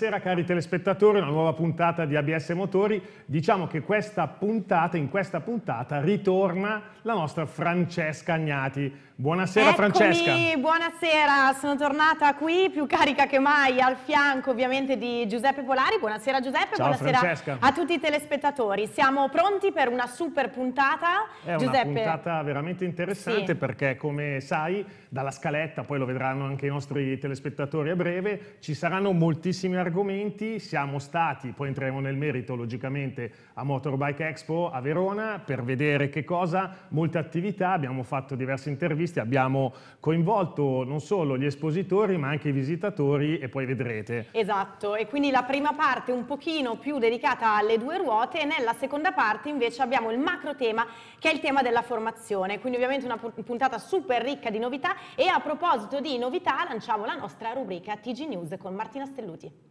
Buonasera cari telespettatori, una nuova puntata di ABS Motori. Diciamo che questa puntata, in questa puntata ritorna la nostra Francesca Agnati, Buonasera Eccomi, Francesca. Buonasera, sono tornata qui più carica che mai al fianco ovviamente di Giuseppe Polari. Buonasera Giuseppe, Ciao, buonasera Francesca. a tutti i telespettatori. Siamo pronti per una super puntata. È Giuseppe. una puntata veramente interessante sì. perché come sai dalla scaletta, poi lo vedranno anche i nostri telespettatori a breve, ci saranno moltissimi argomenti. Siamo stati, poi entreremo nel merito logicamente, a Motorbike Expo a Verona per vedere che cosa, molte attività, abbiamo fatto diverse interviste acquisti abbiamo coinvolto non solo gli espositori ma anche i visitatori e poi vedrete. Esatto, e quindi la prima parte un pochino più dedicata alle due ruote e nella seconda parte invece abbiamo il macro tema che è il tema della formazione, quindi ovviamente una puntata super ricca di novità e a proposito di novità lanciamo la nostra rubrica TG News con Martina Stelluti.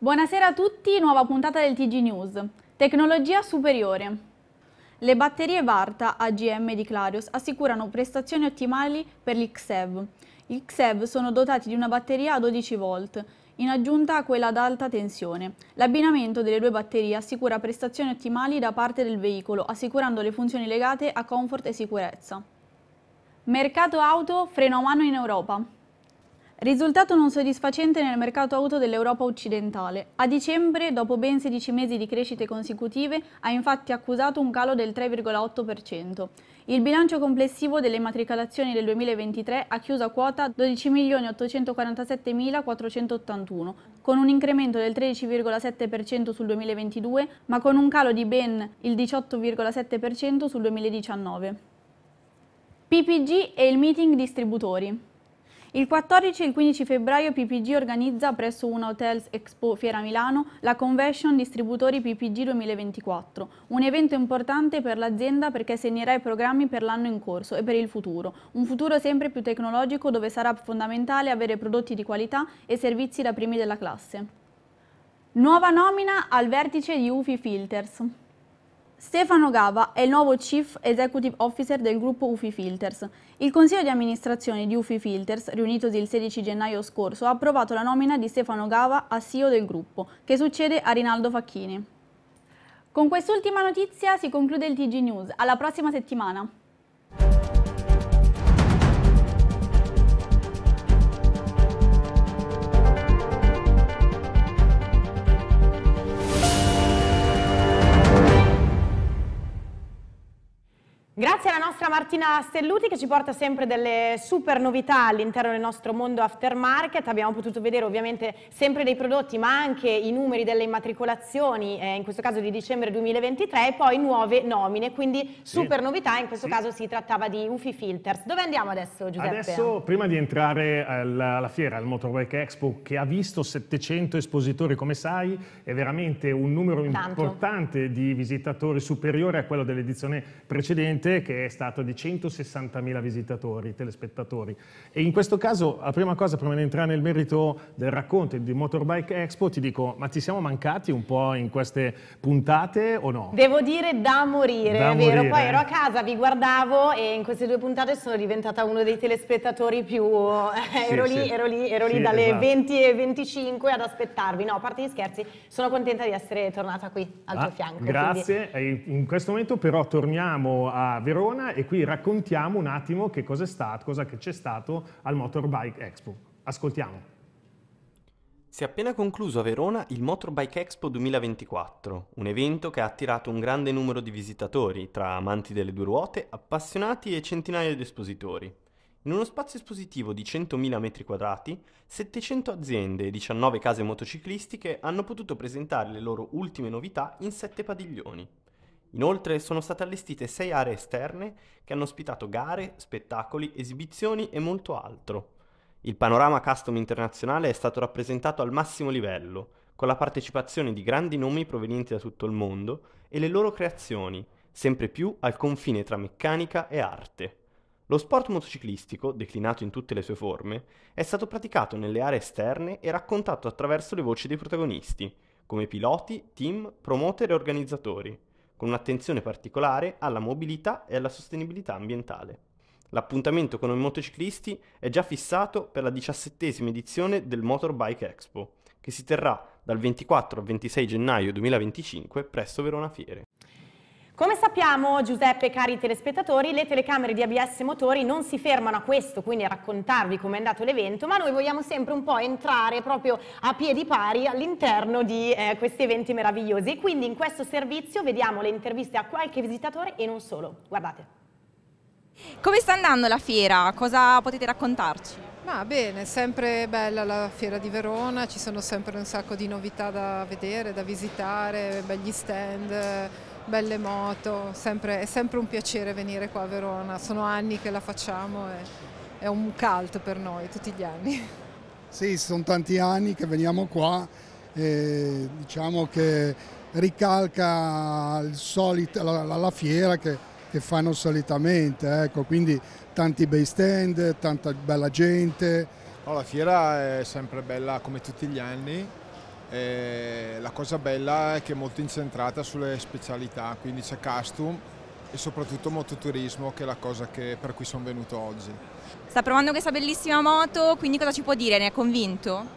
Buonasera a tutti, nuova puntata del TG News. Tecnologia superiore. Le batterie Varta AGM di Clarios assicurano prestazioni ottimali per gli XEV. Gli XEV sono dotati di una batteria a 12 V, in aggiunta a quella ad alta tensione. L'abbinamento delle due batterie assicura prestazioni ottimali da parte del veicolo, assicurando le funzioni legate a comfort e sicurezza. Mercato auto freno a mano in Europa. Risultato non soddisfacente nel mercato auto dell'Europa occidentale. A dicembre, dopo ben 16 mesi di crescite consecutive, ha infatti accusato un calo del 3,8%. Il bilancio complessivo delle matricolazioni del 2023 ha chiuso a quota 12.847.481, con un incremento del 13,7% sul 2022, ma con un calo di ben il 18,7% sul 2019. PPG e il meeting distributori. Il 14 e il 15 febbraio PPG organizza presso una Hotels Expo Fiera Milano la Convention Distributori PPG 2024, un evento importante per l'azienda perché segnerà i programmi per l'anno in corso e per il futuro, un futuro sempre più tecnologico dove sarà fondamentale avere prodotti di qualità e servizi da primi della classe. Nuova nomina al vertice di UFI Filters. Stefano Gava è il nuovo Chief Executive Officer del gruppo UFI Filters. Il consiglio di amministrazione di UFI Filters, riunitosi il 16 gennaio scorso, ha approvato la nomina di Stefano Gava a CEO del gruppo, che succede a Rinaldo Facchini. Con quest'ultima notizia si conclude il TG News. Alla prossima settimana! Grazie alla nostra Martina Stelluti che ci porta sempre delle super novità all'interno del nostro mondo aftermarket. Abbiamo potuto vedere ovviamente sempre dei prodotti ma anche i numeri delle immatricolazioni, eh, in questo caso di dicembre 2023 e poi nuove nomine, quindi super sì. novità, in questo sì. caso si trattava di UFI Filters. Dove andiamo adesso Giuseppe? Adesso prima di entrare alla, alla fiera, al Motorbike Expo che ha visto 700 espositori come sai, è veramente un numero Tanto. importante di visitatori superiore a quello dell'edizione precedente recente che è stato di 160.000 visitatori, telespettatori. E in questo caso, la prima cosa, prima di entrare nel merito del racconto di Motorbike Expo, ti dico, ma ti siamo mancati un po' in queste puntate o no? Devo dire da morire, da è vero. Morire. Poi ero a casa, vi guardavo e in queste due puntate sono diventata uno dei telespettatori più... Eh, sì, ero, sì. Lì, ero, Lì, ero sì, lì, dalle esatto. 20 e 25 ad aspettarvi. No, a parte gli scherzi, sono contenta di essere tornata qui al ah, tuo fianco. Grazie. Quindi... In questo momento però torniamo a Verona e qui raccontiamo un attimo che cosa è stato, cosa c'è stato al Motorbike Expo. Ascoltiamo. Si è appena concluso a Verona il Motorbike Expo 2024, un evento che ha attirato un grande numero di visitatori, tra amanti delle due ruote, appassionati e centinaia di espositori. In uno spazio espositivo di 100.000 m2, 700 aziende e 19 case motociclistiche hanno potuto presentare le loro ultime novità in 7 padiglioni. Inoltre sono state allestite sei aree esterne che hanno ospitato gare, spettacoli, esibizioni e molto altro. Il panorama custom internazionale è stato rappresentato al massimo livello, con la partecipazione di grandi nomi provenienti da tutto il mondo e le loro creazioni, sempre più al confine tra meccanica e arte. Lo sport motociclistico, declinato in tutte le sue forme, è stato praticato nelle aree esterne e raccontato attraverso le voci dei protagonisti, come piloti, team, promoter e organizzatori con un'attenzione particolare alla mobilità e alla sostenibilità ambientale. L'appuntamento con i motociclisti è già fissato per la diciassettesima edizione del Motorbike Expo, che si terrà dal 24 al 26 gennaio 2025 presso Verona Fiere. Come sappiamo, Giuseppe, cari telespettatori, le telecamere di ABS Motori non si fermano a questo, quindi a raccontarvi come è andato l'evento, ma noi vogliamo sempre un po' entrare proprio a piedi pari all'interno di eh, questi eventi meravigliosi. E quindi in questo servizio vediamo le interviste a qualche visitatore e non solo. Guardate. Come sta andando la fiera? Cosa potete raccontarci? Ma bene, sempre bella la fiera di Verona, ci sono sempre un sacco di novità da vedere, da visitare, begli stand belle moto, sempre, è sempre un piacere venire qua a Verona, sono anni che la facciamo e è un cult per noi tutti gli anni. Sì, sono tanti anni che veniamo qua e diciamo che ricalca solito, la, la, la, fiera che, che fanno solitamente, ecco, quindi tanti bei stand, tanta bella gente. No, la fiera è sempre bella come tutti gli anni eh, la cosa bella è che è molto incentrata sulle specialità, quindi c'è custom e soprattutto mototurismo che è la cosa che, per cui sono venuto oggi. Sta provando questa bellissima moto, quindi cosa ci può dire? Ne è convinto?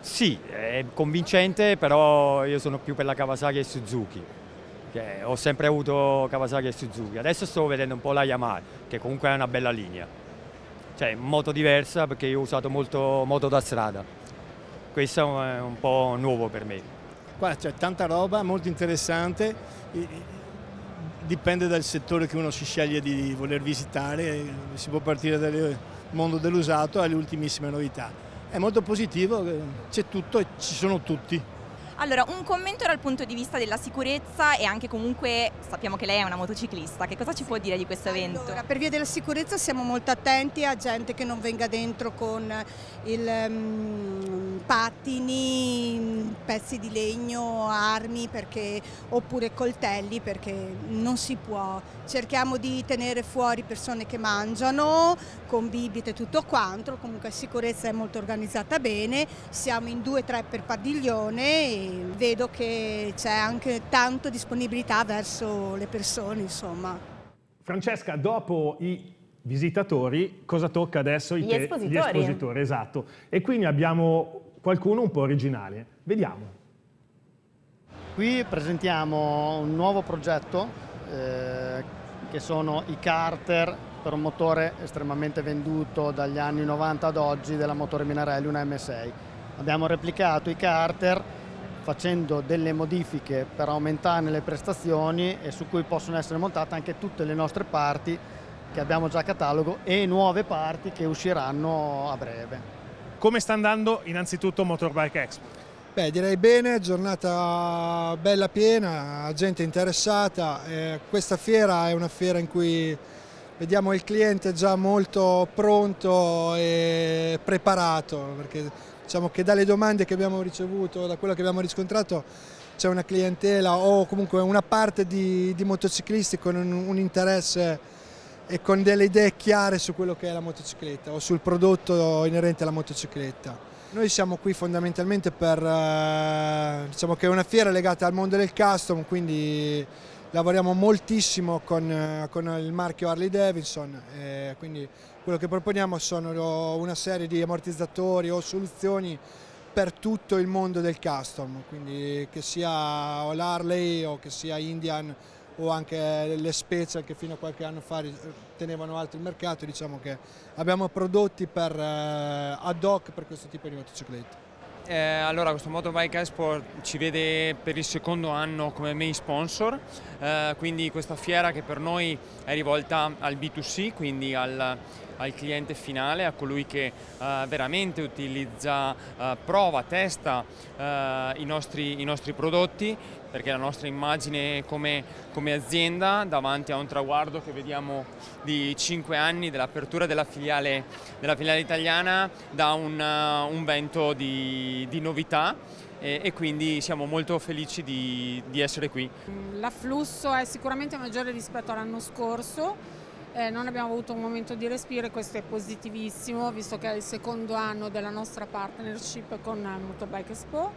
Sì, è convincente, però io sono più per la Kawasaki e Suzuki. Che ho sempre avuto Kawasaki e Suzuki. Adesso sto vedendo un po' la Yamaha, che comunque è una bella linea. Cioè, moto diversa perché io ho usato molto moto da strada questo è un po' nuovo per me. Qua c'è tanta roba, molto interessante, dipende dal settore che uno si sceglie di voler visitare, si può partire dal mondo dell'usato alle ultimissime novità. È molto positivo, eh, c'è tutto e ci sono tutti. Allora, un commento dal punto di vista della sicurezza e anche comunque sappiamo che lei è una motociclista, che cosa ci può dire di questo evento? Allora, per via della sicurezza siamo molto attenti a gente che non venga dentro con il, um, mm, patini, pezzi di legno, armi perché, oppure coltelli perché non si può. Cerchiamo di tenere fuori persone che mangiano, con bibite e tutto quanto, comunque la sicurezza è molto organizzata bene, siamo in due o tre per padiglione vedo che c'è anche tanto disponibilità verso le persone, insomma. Francesca, dopo i visitatori, cosa tocca adesso? Gli, te, espositori. gli espositori. Esatto. E qui ne abbiamo qualcuno un po' originale. Vediamo. Qui presentiamo un nuovo progetto eh, che sono i carter per un motore estremamente venduto dagli anni 90 ad oggi della motore Minarelli, una M6. Abbiamo replicato i carter facendo delle modifiche per aumentarne le prestazioni e su cui possono essere montate anche tutte le nostre parti che abbiamo già a catalogo e nuove parti che usciranno a breve. Come sta andando innanzitutto Motorbike Expo? Beh, direi bene, giornata bella piena, gente interessata. Eh, questa fiera è una fiera in cui vediamo il cliente già molto pronto e preparato, perché Diciamo che dalle domande che abbiamo ricevuto, da quello che abbiamo riscontrato, c'è una clientela o comunque una parte di, di motociclisti con un, un, interesse e con delle idee chiare su quello che è la motocicletta o sul prodotto inerente alla motocicletta. Noi siamo qui fondamentalmente per, eh, diciamo che è una fiera legata al mondo del custom, quindi lavoriamo moltissimo con, eh, con il marchio Harley Davidson, eh, quindi quello che proponiamo sono una serie di ammortizzatori o soluzioni per tutto il mondo del custom, quindi che sia l'Harley o che sia Indian o anche le Special che fino a qualche anno fa tenevano alto il mercato, diciamo che abbiamo prodotti per, eh, ad hoc per questo tipo di motociclette. Eh, allora questo Motorbike Expo ci vede per il secondo anno come main sponsor, eh, quindi questa fiera che per noi è rivolta al B2C, quindi al, al cliente finale, a colui che uh, veramente utilizza, uh, prova, testa eh, i nostri, i, nostri, prodotti, perché la nostra immagine come, come azienda davanti a un traguardo che vediamo di 5 anni dell'apertura della filiale, della filiale italiana dà un, un vento di, di novità e, e, quindi siamo molto felici di, di essere qui. L'afflusso è sicuramente maggiore rispetto all'anno scorso, eh, non abbiamo avuto un momento di respiro e questo è positivissimo visto che è il secondo anno della nostra partnership con Motorbike Expo.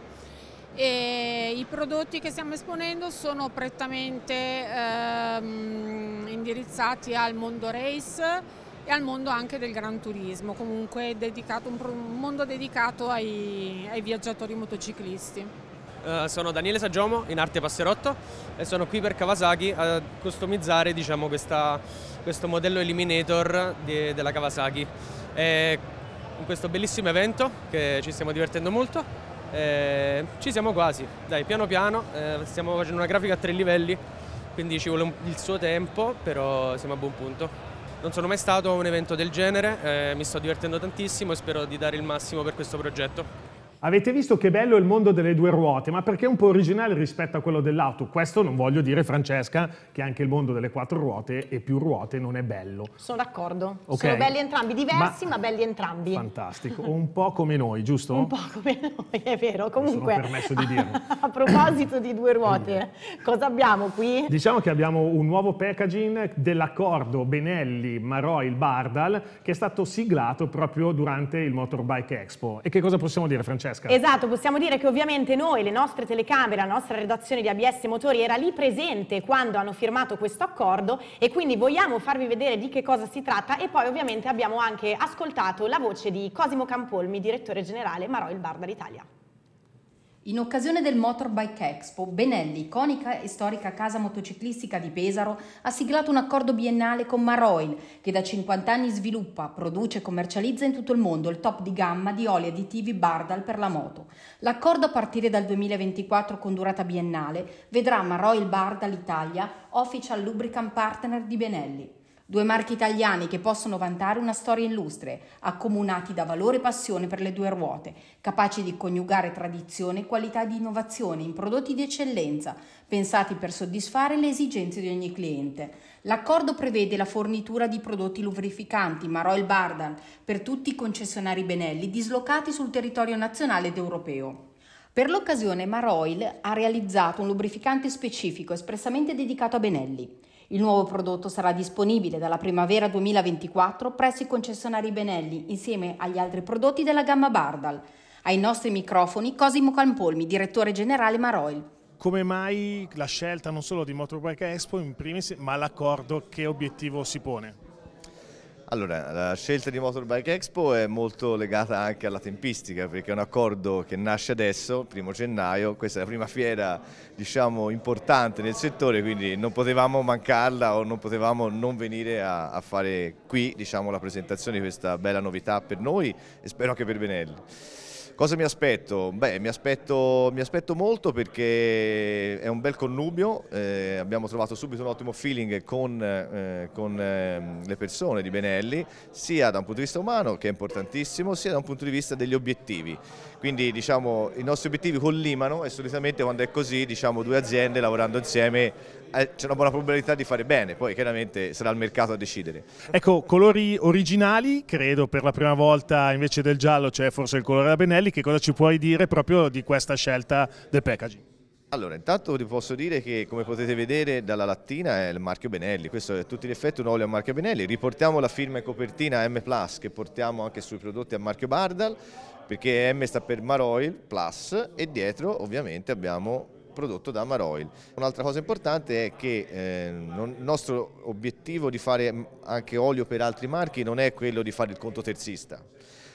E I prodotti che stiamo esponendo sono prettamente ehm, indirizzati al mondo race e al mondo anche del gran turismo, comunque dedicato, un, mondo dedicato ai, ai viaggiatori motociclisti. Eh, sono Daniele Sagiomo in arte passerotto e sono qui per Kawasaki a customizzare diciamo, questa, questo modello Eliminator di, della Kawasaki. E in questo bellissimo evento che ci stiamo divertendo molto, eh, ci siamo quasi, dai piano piano, eh, stiamo facendo una grafica a tre livelli, quindi ci vuole il suo tempo, però siamo a buon punto. Non sono mai stato a un evento del genere, eh, mi sto divertendo tantissimo e spero di dare il massimo per questo progetto. Avete visto che bello è il mondo delle due ruote, ma perché è un po' originale rispetto a quello dell'auto? Questo non voglio dire, Francesca, che anche il mondo delle quattro ruote e più ruote non è bello. Sono d'accordo. Okay. Sono belli entrambi, diversi ma, ma belli entrambi. Fantastico. Un po' come noi, giusto? Un po' come noi, è vero. Comunque, sono permesso di dirlo. a proposito di due ruote, cosa abbiamo qui? Diciamo che abbiamo un nuovo packaging dell'accordo Benelli-Maroi-Bardal che è stato siglato proprio durante il Motorbike Expo. E che cosa possiamo dire, Francesca? Francesca. Esatto, possiamo dire che ovviamente noi, le nostre telecamere, la nostra redazione di ABS Motori era lì presente quando hanno firmato questo accordo e quindi vogliamo farvi vedere di che cosa si tratta e poi ovviamente abbiamo anche ascoltato la voce di Cosimo Campolmi, direttore generale Marò il Bar d'Italia. In occasione del Motorbike Expo, Benelli, iconica e storica casa motociclistica di Pesaro, ha siglato un accordo biennale con Maroil, che da 50 anni sviluppa, produce e commercializza in tutto il mondo il top di gamma di oli additivi Bardal per la moto. L'accordo a partire dal 2024 con durata biennale vedrà Maroil Bardal Italia, official lubricant partner di Benelli. Due marchi italiani che possono vantare una storia illustre, accomunati da valore e passione per le due ruote, capaci di coniugare tradizione e qualità di innovazione in prodotti di eccellenza, pensati per soddisfare le esigenze di ogni cliente. L'accordo prevede la fornitura di prodotti lubrificanti Maroil Bardan per tutti i concessionari Benelli dislocati sul territorio nazionale ed europeo. Per l'occasione Maroil ha realizzato un lubrificante specifico espressamente dedicato a Benelli. Il nuovo prodotto sarà disponibile dalla primavera 2024 presso i concessionari Benelli insieme agli altri prodotti della gamma Bardal. Ai nostri microfoni Cosimo Campolmi, direttore generale Maroil come mai la scelta non solo di Motorbike Expo in primis, ma l'accordo che obiettivo si pone? Allora, la scelta di Motorbike Expo è molto legata anche alla tempistica, perché è un accordo che nasce adesso, primo gennaio, questa è la prima fiera diciamo, importante nel settore, quindi non potevamo mancarla o non potevamo non venire a, a fare qui diciamo, la presentazione di questa bella novità per noi e spero anche per Benelli. Cosa mi aspetto? Beh, mi aspetto, mi aspetto molto perché è un bel connubio, eh, abbiamo trovato subito un ottimo feeling con, eh, con eh, le persone di Benelli, sia da un punto di vista umano, che è importantissimo, sia da un punto di vista degli obiettivi. Quindi diciamo, i nostri obiettivi collimano e solitamente quando è così diciamo, due aziende lavorando insieme eh, c'è una buona probabilità di fare bene, poi chiaramente sarà il mercato a decidere. Ecco, colori originali, credo per la prima volta invece del giallo c'è forse il colore da Benelli, che cosa ci puoi dire proprio di questa scelta del packaging? Allora, intanto vi posso dire che come potete vedere dalla lattina è il marchio Benelli, questo è a tutti gli effetti un olio a marchio Benelli, riportiamo la firma in copertina M+, che portiamo anche sui prodotti a marchio Bardal, perché M sta per Maroil Plus e dietro ovviamente abbiamo prodotto da Amaroil. Un'altra cosa importante è che eh, il nostro obiettivo di fare anche olio per altri marchi non è quello di fare il conto terzista,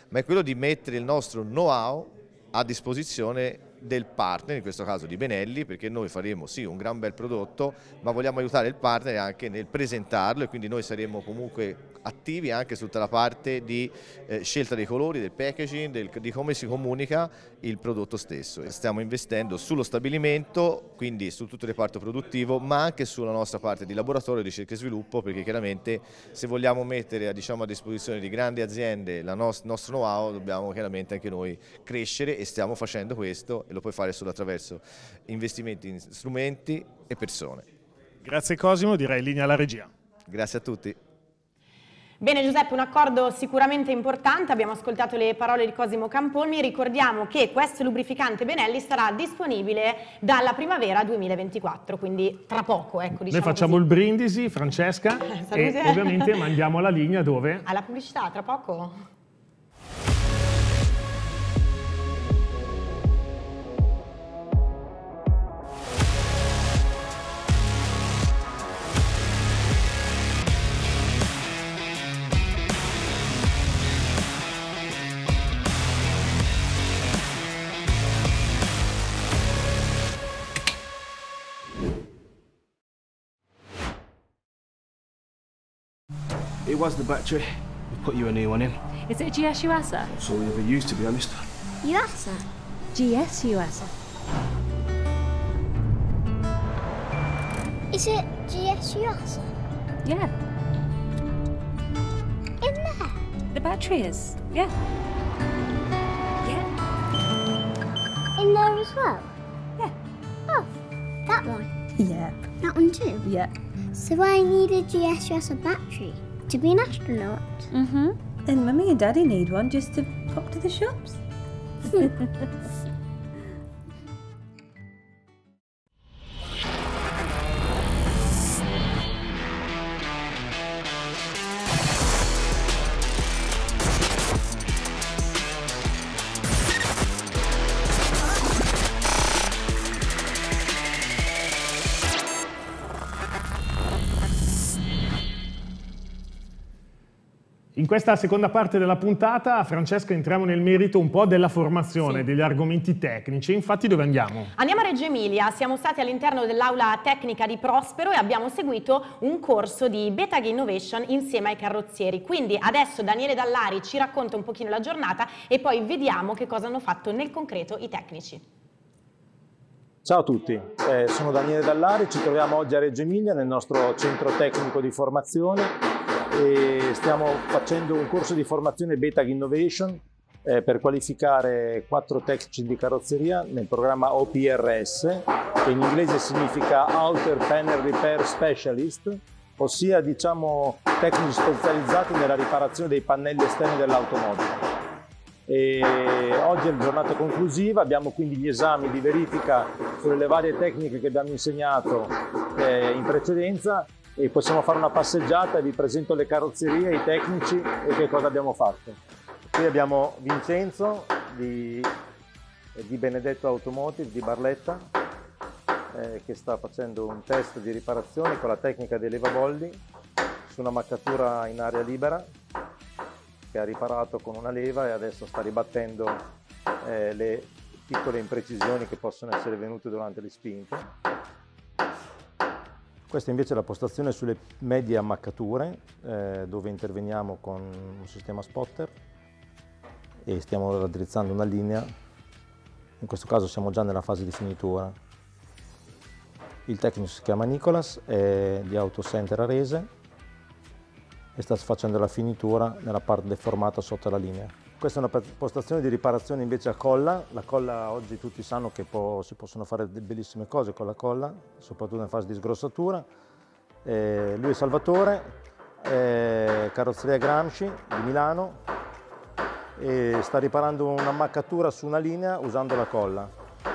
ma è quello di mettere il nostro know-how a disposizione del partner, in questo caso di Benelli, perché noi faremo sì un gran bel prodotto, ma vogliamo aiutare il partner anche nel presentarlo e quindi noi saremo comunque attivi anche su tutta la parte di eh, scelta dei colori, del packaging, del, di come si comunica il prodotto stesso. stiamo investendo sullo stabilimento, quindi su tutto il reparto produttivo, ma anche sulla nostra parte di laboratorio, ricerca e sviluppo, perché chiaramente se vogliamo mettere diciamo, a disposizione di grandi aziende il nos nostro know-how, dobbiamo chiaramente anche noi crescere e stiamo facendo questo e lo puoi fare solo attraverso investimenti in strumenti e persone. Grazie Cosimo, direi in linea alla regia. Grazie a tutti. Bene Giuseppe, un accordo sicuramente importante, abbiamo ascoltato le parole di Cosimo Campolmi, ricordiamo che questo lubrificante Benelli sarà disponibile dalla primavera 2024, quindi tra poco. Ecco, diciamo Noi facciamo così. il brindisi, Francesca, Salute. e ovviamente mandiamo alla linea dove? Alla pubblicità, tra poco. It was the battery. We put you a new one in. Is it a GSUSer? That's all we ever used, to be honest. USer? GSUSer? Is it GSUSer? Yeah. In there? The battery is, yeah. Yeah. In there as well? Yeah. Oh, that one? Yeah. That one too? Yeah. So I need a GSUSer battery to be an astronaut. Mm-hmm. And mummy and daddy need one just to pop to the shops. questa seconda parte della puntata, Francesca, entriamo nel merito un po' della formazione, sì. degli argomenti tecnici. Infatti dove andiamo? Andiamo a Reggio Emilia, siamo stati all'interno dell'aula tecnica di Prospero e abbiamo seguito un corso di Beta Innovation insieme ai carrozzieri. Quindi adesso Daniele Dallari ci racconta un pochino la giornata e poi vediamo che cosa hanno fatto nel concreto i tecnici. Ciao a tutti, eh, sono Daniele Dallari, ci troviamo oggi a Reggio Emilia nel nostro centro tecnico di formazione e stiamo facendo un corso di formazione Betag Innovation eh, per qualificare quattro tecnici di carrozzeria nel programma OPRS, che in inglese significa Outer Panel Repair Specialist, ossia diciamo tecnici specializzati nella riparazione dei pannelli esterni dell'automobile. E oggi è la giornata conclusiva, abbiamo quindi gli esami di verifica sulle varie tecniche che abbiamo insegnato eh, in precedenza e possiamo fare una passeggiata, vi presento le carrozzerie, i tecnici e che cosa abbiamo fatto. Qui abbiamo Vincenzo di, di Benedetto Automotive di Barletta eh, che sta facendo un test di riparazione con la tecnica dei levabolli su una maccatura in aria libera che ha riparato con una leva e adesso sta ribattendo eh, le piccole imprecisioni che possono essere venute durante le spinte. Questa invece è la postazione sulle medie ammaccature, eh, dove interveniamo con un sistema spotter e stiamo raddrizzando una linea. In questo caso siamo già nella fase di finitura. Il tecnico si chiama Nicolas, è di Autocenter Arese e sta facendo la finitura nella parte deformata sotto la linea. Questa è una postazione di riparazione invece a colla. La colla oggi tutti sanno che può, si possono fare bellissime cose con la colla, soprattutto in fase di sgrossatura. Eh, lui è Salvatore, eh, carrozzeria Gramsci di Milano e sta riparando un'ammaccatura su una linea usando la colla.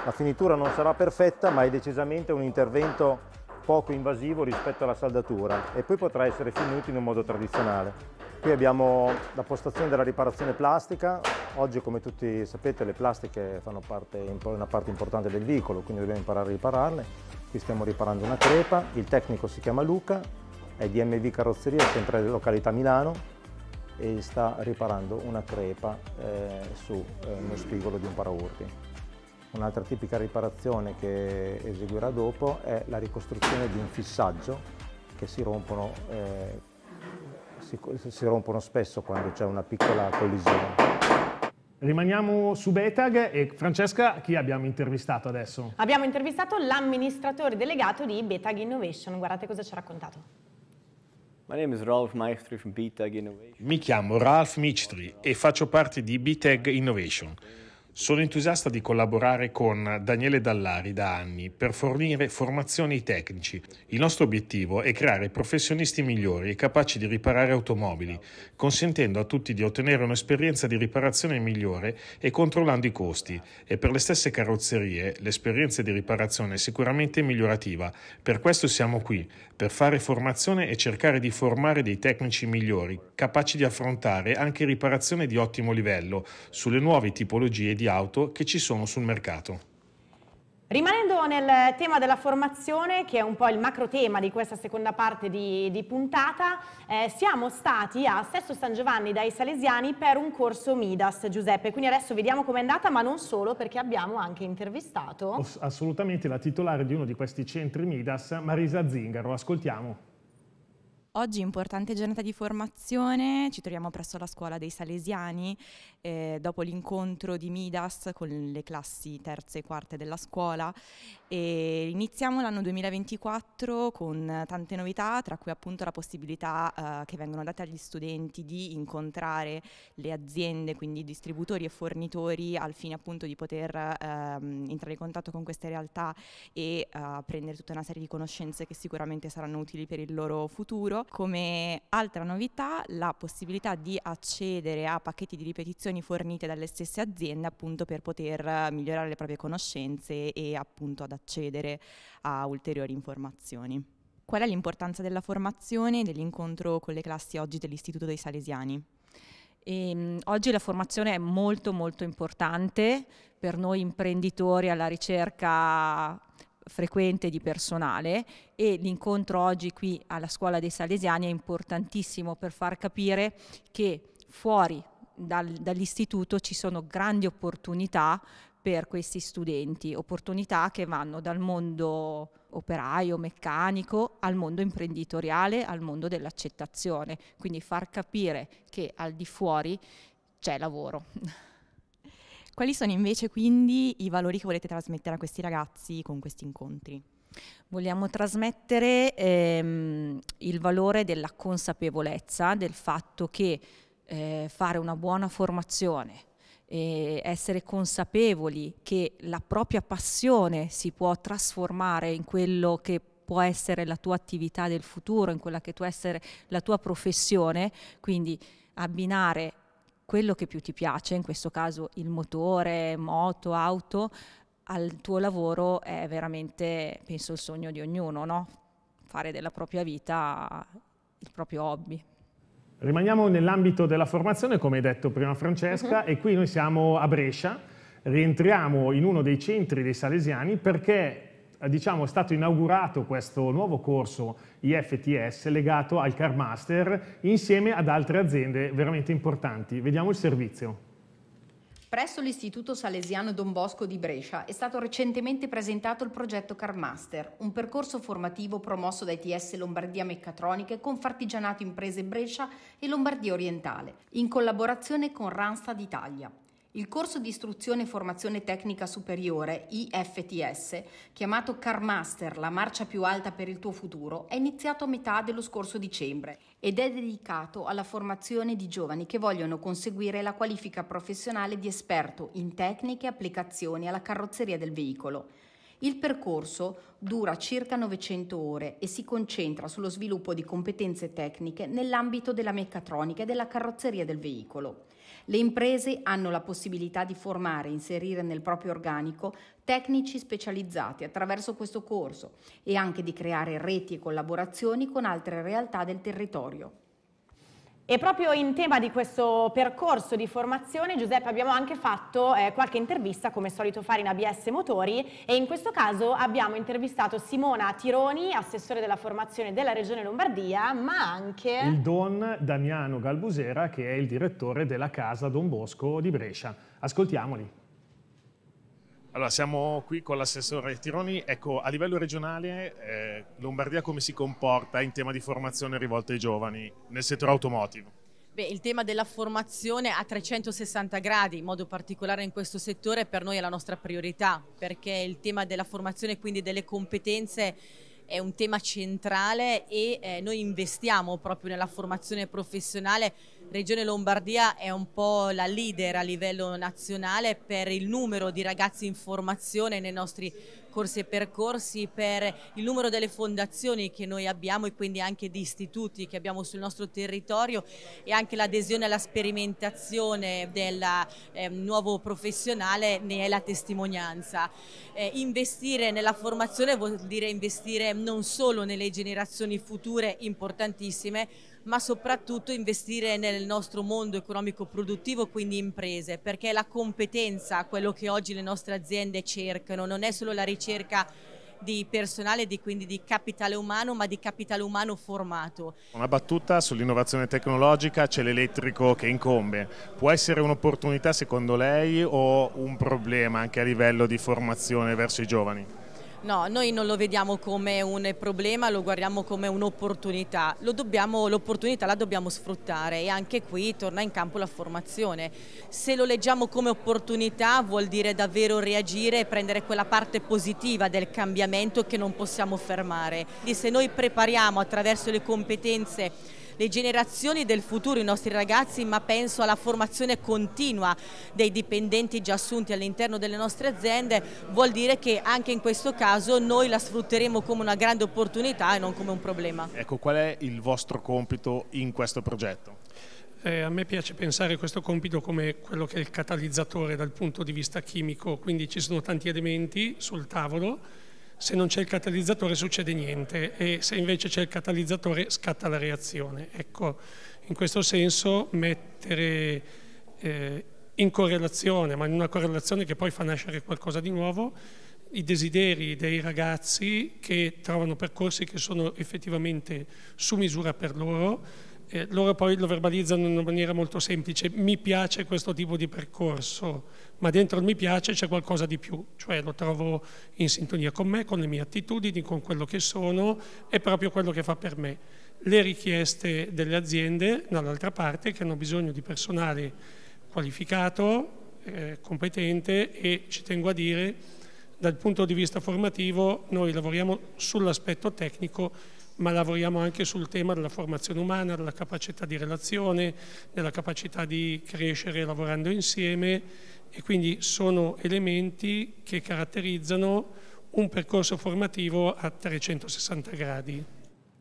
La finitura non sarà perfetta ma è decisamente un intervento poco invasivo rispetto alla saldatura e poi potrà essere finito in un modo tradizionale. Qui abbiamo la postazione della riparazione plastica. Oggi, come tutti sapete, le plastiche fanno parte, una parte importante del veicolo, quindi dobbiamo imparare a ripararle. Qui stiamo riparando una crepa. Il tecnico si chiama Luca, è di MV Carrozzeria, sempre della località Milano, e sta riparando una crepa eh, su eh, uno spigolo di un paraurti. Un'altra tipica riparazione che eseguirà dopo è la ricostruzione di un fissaggio che si rompono eh, si, si rompono spesso quando c'è una piccola collisione. Rimaniamo su Betag e Francesca, chi abbiamo intervistato adesso? Abbiamo intervistato l'amministratore delegato di Betag Innovation, guardate cosa ci ha raccontato. Mi chiamo Ralph Michtri e faccio parte di Betag Innovation. Sono entusiasta di collaborare con Daniele Dallari da anni per fornire formazioni ai tecnici. Il nostro obiettivo è creare professionisti migliori e capaci di riparare automobili, consentendo a tutti di ottenere un'esperienza di riparazione migliore e controllando i costi. E per le stesse carrozzerie l'esperienza di riparazione è sicuramente migliorativa. Per questo siamo qui, per fare formazione e cercare di formare dei tecnici migliori, capaci di affrontare anche riparazione di ottimo livello sulle nuove tipologie di auto che ci sono sul mercato. Rimanendo nel tema della formazione, che è un po' il macro tema di questa seconda parte di, di puntata, eh, siamo stati a Sesto San Giovanni dai Salesiani per un corso Midas, Giuseppe. Quindi adesso vediamo com'è andata, ma non solo, perché abbiamo anche intervistato... Assolutamente la titolare di uno di questi centri Midas, Marisa Zingaro. Ascoltiamo. Oggi importante giornata di formazione, ci troviamo presso la scuola dei Salesiani, eh, dopo l'incontro di Midas con le classi terze e quarte della scuola. E iniziamo l'anno 2024 con tante novità, tra cui appunto la possibilità eh, che vengono date agli studenti di incontrare le aziende, quindi distributori e fornitori, al fine appunto di poter eh, entrare in contatto con queste realtà e eh, prendere tutta una serie di conoscenze che sicuramente saranno utili per il loro futuro come altra novità, la possibilità di accedere a pacchetti di ripetizioni fornite dalle stesse aziende appunto per poter eh, migliorare le proprie conoscenze e appunto ad accedere a ulteriori informazioni. Qual è l'importanza della formazione e dell'incontro con le classi oggi dell'Istituto dei Salesiani? E ehm, oggi la formazione è molto molto importante per noi imprenditori alla ricerca frequente di personale e l'incontro oggi qui alla Scuola dei Salesiani è importantissimo per far capire che fuori dal, dall'istituto ci sono grandi opportunità per questi studenti, opportunità che vanno dal mondo operaio, meccanico, al mondo imprenditoriale, al mondo dell'accettazione, quindi far capire che al di fuori c'è lavoro. Quali sono invece quindi i valori che volete trasmettere a questi ragazzi con questi incontri? Vogliamo trasmettere ehm, il valore della consapevolezza del fatto che eh, fare una buona formazione, essere consapevoli che la propria passione si può trasformare in quello che può essere la tua attività del futuro, in quella che può essere la tua professione, quindi abbinare quello che più ti piace, in questo caso il motore, moto, auto, al tuo lavoro è veramente, penso, il sogno di ognuno, no? fare della propria vita il proprio hobby. Rimaniamo nell'ambito della formazione, come hai detto prima Francesca, mhm. e qui noi siamo a Brescia, rientriamo in uno dei centri dei Salesiani perché eh, diciamo, è stato inaugurato questo nuovo corso IFTS legato al Car Master insieme ad altre aziende veramente importanti. Vediamo il servizio. Presso l'Istituto Salesiano Don Bosco di Brescia è stato recentemente presentato il progetto Carmaster, un percorso formativo promosso dai TS Lombardia Meccatroniche con Fartigianato Imprese Brescia e Lombardia Orientale, in collaborazione con Ranstad Italia. Il corso di istruzione e formazione tecnica superiore, IFTS, chiamato Car Master, la marcia più alta per il tuo futuro, è iniziato a metà dello scorso dicembre ed è dedicato alla formazione di giovani che vogliono conseguire la qualifica professionale di esperto in tecniche e applicazioni alla carrozzeria del veicolo. Il percorso dura circa 900 ore e si concentra sullo sviluppo di competenze tecniche nell'ambito della meccatronica e della carrozzeria del veicolo. Le imprese hanno la possibilità di formare e inserire nel proprio organico tecnici specializzati attraverso questo corso e anche di creare reti e collaborazioni con altre realtà del territorio. E proprio in tema di questo percorso di formazione, Giuseppe, abbiamo anche fatto eh, qualche intervista, come solito fare in ABS Motori, e in questo caso abbiamo intervistato Simona Tironi, assessore della formazione della Regione Lombardia, ma anche... Il Don Damiano Galbusera, che è il direttore della Casa Don Bosco di Brescia. Ascoltiamoli. Allora, siamo qui con l'assessore Tironi. Ecco, a livello regionale, eh, Lombardia come si comporta in tema di formazione rivolta ai giovani nel settore automotive? Beh, il tema della formazione a 360 gradi, in modo particolare in questo settore, per noi è la nostra priorità, perché il tema della formazione quindi delle competenze è un tema centrale e eh, noi investiamo proprio nella formazione professionale Regione Lombardia è un po' la leader a livello nazionale per il numero di ragazzi in formazione nei nostri corsi e percorsi, per il numero delle fondazioni che noi abbiamo e quindi anche di istituti che abbiamo sul nostro territorio e anche l'adesione alla sperimentazione del eh, nuovo professionale ne è la testimonianza. Eh, investire nella formazione vuol dire investire non solo nelle generazioni future importantissime, ma soprattutto investire nel nostro mondo economico produttivo, quindi imprese, perché la competenza, quello che oggi le nostre aziende cercano, non è solo la ricerca di personale, di, quindi di capitale umano, ma di capitale umano formato. Una battuta sull'innovazione tecnologica, c'è l'elettrico che incombe. Può essere un'opportunità secondo lei o un problema anche a livello di formazione verso i giovani? No, noi non lo vediamo come un problema, lo guardiamo come un'opportunità. l'opportunità la dobbiamo sfruttare e anche qui torna in campo la formazione. Se lo leggiamo come opportunità vuol dire davvero reagire e prendere quella parte positiva del cambiamento che non possiamo fermare. Quindi se noi prepariamo attraverso le competenze le generazioni del futuro, i nostri ragazzi, ma penso alla formazione continua dei dipendenti già assunti all'interno delle nostre aziende, vuol dire che anche in questo caso noi la sfrutteremo come una grande opportunità e non come un problema. Ecco, qual è il vostro compito in questo progetto? Eh, a me piace pensare questo compito come quello che è il catalizzatore dal punto di vista chimico, quindi ci sono tanti elementi sul tavolo, se non c'è il catalizzatore succede niente e se invece c'è il catalizzatore scatta la reazione. Ecco, in questo senso mettere eh, in correlazione, ma in una correlazione che poi fa nascere qualcosa di nuovo, i desideri dei ragazzi che trovano percorsi che sono effettivamente su misura per loro, eh, loro poi lo verbalizzano in una maniera molto semplice, mi piace questo tipo di percorso, ma dentro il mi piace c'è qualcosa di più, cioè lo trovo in sintonia con me, con le mie attitudini, con quello che sono, è proprio quello che fa per me. Le richieste delle aziende, dall'altra parte, che hanno bisogno di personale qualificato, eh, competente e ci tengo a dire, dal punto di vista formativo noi lavoriamo sull'aspetto tecnico ma lavoriamo anche sul tema della formazione umana, della capacità di relazione, della capacità di crescere lavorando insieme e quindi sono elementi che caratterizzano un percorso formativo a 360 gradi.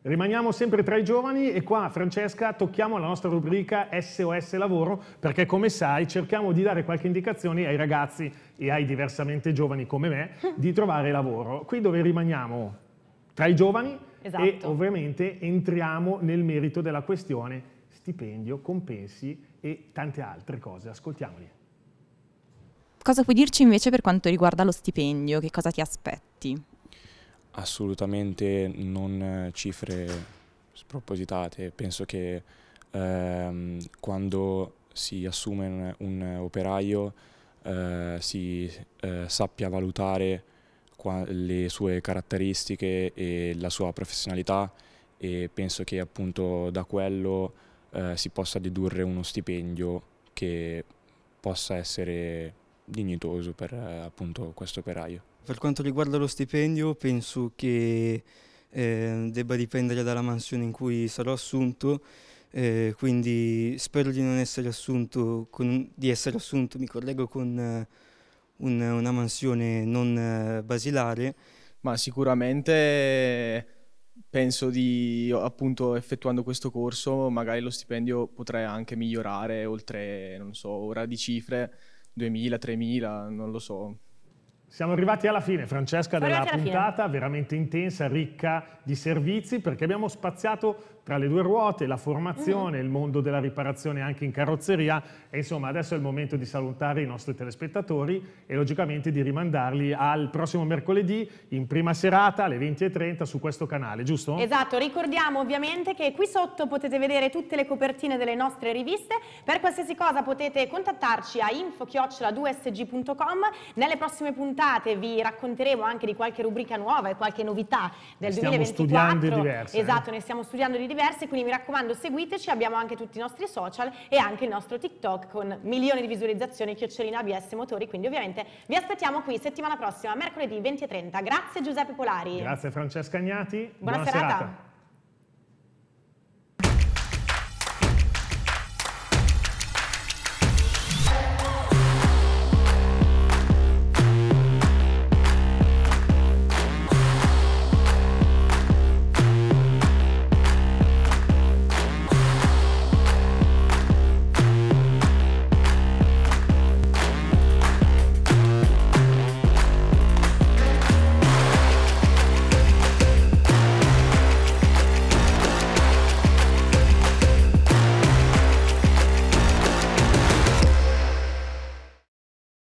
Rimaniamo sempre tra i giovani e qua Francesca tocchiamo la nostra rubrica SOS Lavoro perché come sai cerchiamo di dare qualche indicazione ai ragazzi e ai diversamente giovani come me di trovare lavoro. Qui dove rimaniamo tra i giovani Esatto. E ovviamente entriamo nel merito della questione stipendio, compensi e tante altre cose. Ascoltiamoli. Cosa puoi dirci invece per quanto riguarda lo stipendio? Che cosa ti aspetti? Assolutamente non eh, cifre spropositate. Penso che ehm, quando si assume un, un operaio eh, si eh, sappia valutare le sue caratteristiche e la sua professionalità e penso che appunto da quello eh, si possa dedurre uno stipendio che possa essere dignitoso per eh, appunto questo operaio. Per quanto riguarda lo stipendio penso che eh, debba dipendere dalla mansione in cui sarò assunto eh, quindi spero di non essere assunto, con, di essere assunto, mi collego con un, una mansione non eh, basilare. Ma sicuramente penso di, appunto, effettuando questo corso, magari lo stipendio potrei anche migliorare oltre, non so, ora di cifre, 2.000, 3.000, non lo so. Siamo arrivati alla fine, Francesca, della puntata fine. veramente intensa, ricca di servizi, perché abbiamo spaziato tra le due ruote, la formazione, mm. il mondo della riparazione anche in carrozzeria e insomma adesso è il momento di salutare i nostri telespettatori e logicamente di rimandarli al prossimo mercoledì in prima serata alle 20.30 su questo canale, giusto? Esatto, ricordiamo ovviamente che qui sotto potete vedere tutte le copertine delle nostre riviste, per qualsiasi cosa potete contattarci a info-2sg.com, nelle prossime puntate vi racconteremo anche di qualche rubrica nuova e qualche novità del stiamo 2024. Stiamo studiando diverse. Eh? Esatto, eh? ne stiamo studiando di diverse, quindi mi raccomando seguiteci, abbiamo anche tutti i nostri social e anche il nostro TikTok con milioni di visualizzazioni, chiocciolina ABS Motori, quindi ovviamente vi aspettiamo qui settimana prossima, mercoledì 20.30. Grazie Giuseppe Polari. Grazie Francesca Agnati. Buona, Buona serata. serata.